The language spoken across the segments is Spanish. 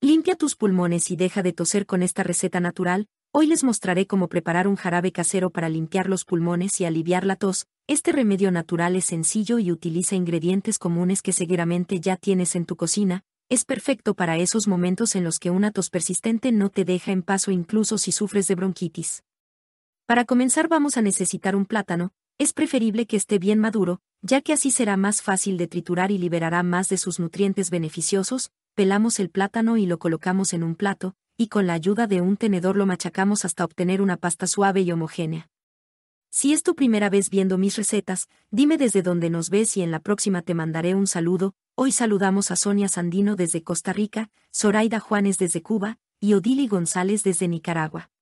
Limpia tus pulmones y deja de toser con esta receta natural, hoy les mostraré cómo preparar un jarabe casero para limpiar los pulmones y aliviar la tos, este remedio natural es sencillo y utiliza ingredientes comunes que seguramente ya tienes en tu cocina, es perfecto para esos momentos en los que una tos persistente no te deja en paso incluso si sufres de bronquitis. Para comenzar vamos a necesitar un plátano, es preferible que esté bien maduro, ya que así será más fácil de triturar y liberará más de sus nutrientes beneficiosos, pelamos el plátano y lo colocamos en un plato, y con la ayuda de un tenedor lo machacamos hasta obtener una pasta suave y homogénea. Si es tu primera vez viendo mis recetas, dime desde dónde nos ves y en la próxima te mandaré un saludo. Hoy saludamos a Sonia Sandino desde Costa Rica, Zoraida Juanes desde Cuba y Odili González desde Nicaragua.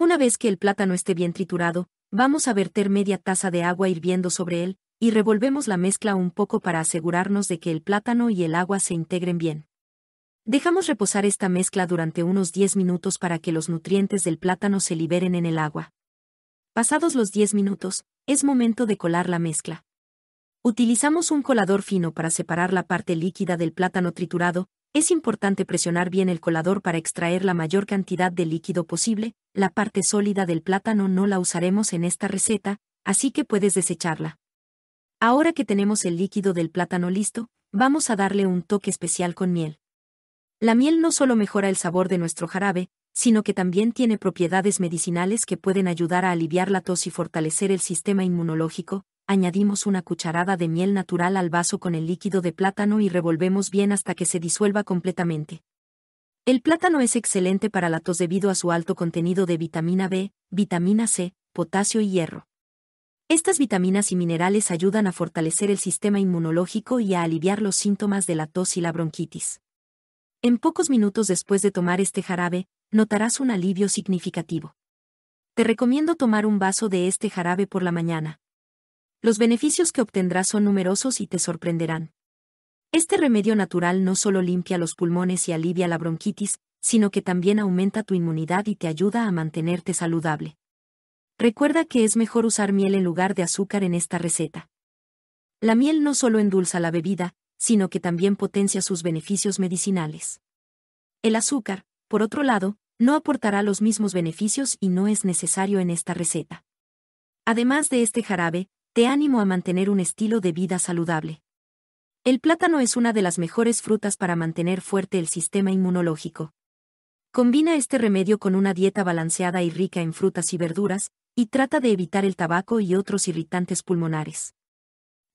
Una vez que el plátano esté bien triturado, vamos a verter media taza de agua hirviendo sobre él y revolvemos la mezcla un poco para asegurarnos de que el plátano y el agua se integren bien. Dejamos reposar esta mezcla durante unos 10 minutos para que los nutrientes del plátano se liberen en el agua. Pasados los 10 minutos, es momento de colar la mezcla. Utilizamos un colador fino para separar la parte líquida del plátano triturado, es importante presionar bien el colador para extraer la mayor cantidad de líquido posible, la parte sólida del plátano no la usaremos en esta receta, así que puedes desecharla. Ahora que tenemos el líquido del plátano listo, vamos a darle un toque especial con miel. La miel no solo mejora el sabor de nuestro jarabe, sino que también tiene propiedades medicinales que pueden ayudar a aliviar la tos y fortalecer el sistema inmunológico. Añadimos una cucharada de miel natural al vaso con el líquido de plátano y revolvemos bien hasta que se disuelva completamente. El plátano es excelente para la tos debido a su alto contenido de vitamina B, vitamina C, potasio y hierro. Estas vitaminas y minerales ayudan a fortalecer el sistema inmunológico y a aliviar los síntomas de la tos y la bronquitis. En pocos minutos después de tomar este jarabe, notarás un alivio significativo. Te recomiendo tomar un vaso de este jarabe por la mañana. Los beneficios que obtendrás son numerosos y te sorprenderán. Este remedio natural no solo limpia los pulmones y alivia la bronquitis, sino que también aumenta tu inmunidad y te ayuda a mantenerte saludable. Recuerda que es mejor usar miel en lugar de azúcar en esta receta. La miel no solo endulza la bebida, sino que también potencia sus beneficios medicinales. El azúcar, por otro lado, no aportará los mismos beneficios y no es necesario en esta receta. Además de este jarabe, te animo a mantener un estilo de vida saludable. El plátano es una de las mejores frutas para mantener fuerte el sistema inmunológico. Combina este remedio con una dieta balanceada y rica en frutas y verduras, y trata de evitar el tabaco y otros irritantes pulmonares.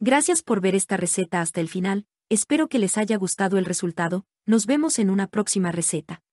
Gracias por ver esta receta hasta el final, espero que les haya gustado el resultado, nos vemos en una próxima receta.